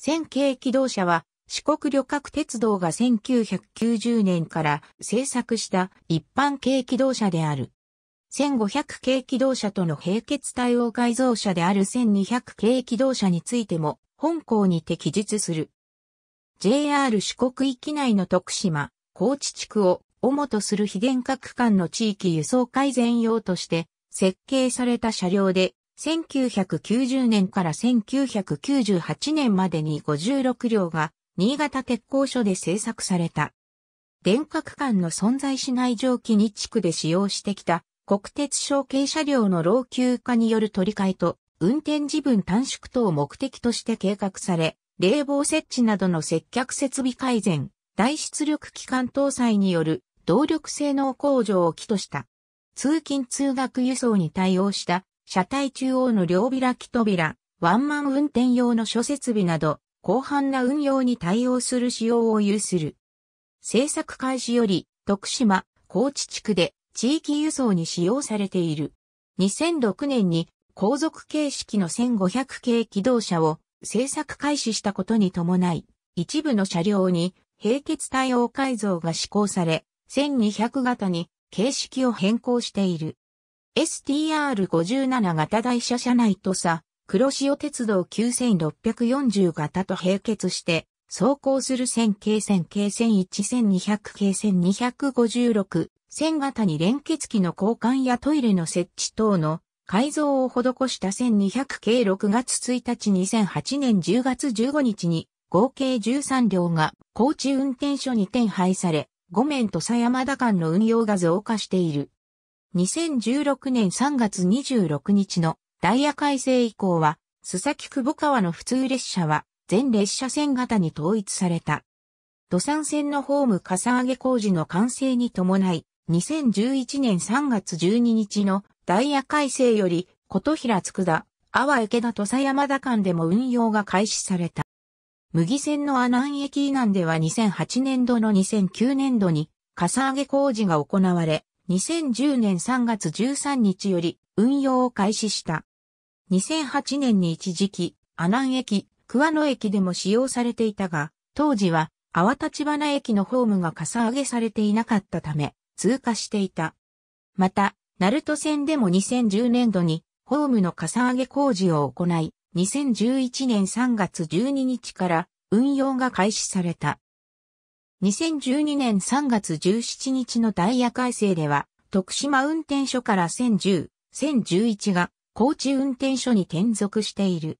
線形機動車は四国旅客鉄道が1990年から製作した一般軽機動車である。1500軽機動車との並結対応改造車である1200軽機動車についても本校にて記述する。JR 四国域内の徳島、高知地区を主とする非電化区間の地域輸送改善用として設計された車両で1990年から1998年までに56両が新潟鉄工所で製作された。電化区間の存在しない蒸気に地区で使用してきた国鉄小径車両の老朽化による取り替えと運転時分短縮等を目的として計画され、冷房設置などの接客設備改善、大出力機関搭載による動力性能向上を基とした。通勤通学輸送に対応した車体中央の両開き扉、ワンマン運転用の諸設備など、広範な運用に対応する仕様を有する。製作開始より、徳島、高知地区で地域輸送に使用されている。2006年に後続形式の1500系機動車を製作開始したことに伴い、一部の車両に並結対応改造が施行され、1200型に形式を変更している。STR57 型台車車内とさ、黒潮鉄道9640型と並結して、走行する線形線0線1 1 200系、線256、線型に連結機の交換やトイレの設置等の改造を施した1200系6月1日2008年10月15日に合計13両が高知運転所に転廃され、5面と狭山田間の運用が増加している。2016年3月26日のダイヤ改正以降は、須崎久保川の普通列車は全列車線型に統一された。土産線のホームかさ上げ工事の完成に伴い、2011年3月12日のダイヤ改正より、琴平つくだ、阿波池田土佐山田間でも運用が開始された。麦線の阿南駅以南では2008年度の2009年度に、かさ上げ工事が行われ、2010年3月13日より運用を開始した。2008年に一時期、阿南駅、桑野駅でも使用されていたが、当時は、淡立花駅のホームがかさ上げされていなかったため、通過していた。また、鳴門線でも2010年度に、ホームのかさ上げ工事を行い、2011年3月12日から運用が開始された。2012年3月17日のダイヤ改正では、徳島運転所から1010、1011が高知運転所に転属している。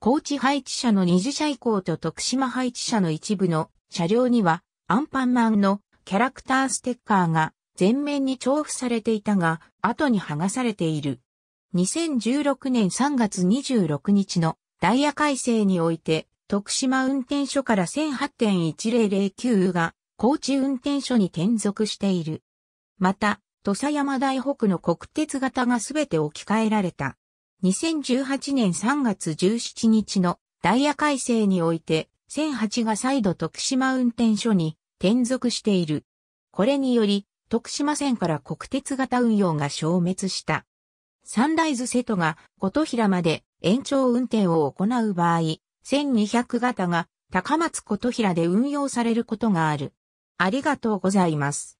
高知配置車の二次車以降と徳島配置車の一部の車両にはアンパンマンのキャラクターステッカーが前面に重複されていたが、後に剥がされている。2016年3月26日のダイヤ改正において、徳島運転所から18.1009が高知運転所に転属している。また、土佐山大北の国鉄型がすべて置き換えられた。2018年3月17日のダイヤ改正において、1008が再度徳島運転所に転属している。これにより、徳島線から国鉄型運用が消滅した。サンライズ瀬戸が琴平まで延長運転を行う場合、1200型が高松琴平で運用されることがある。ありがとうございます。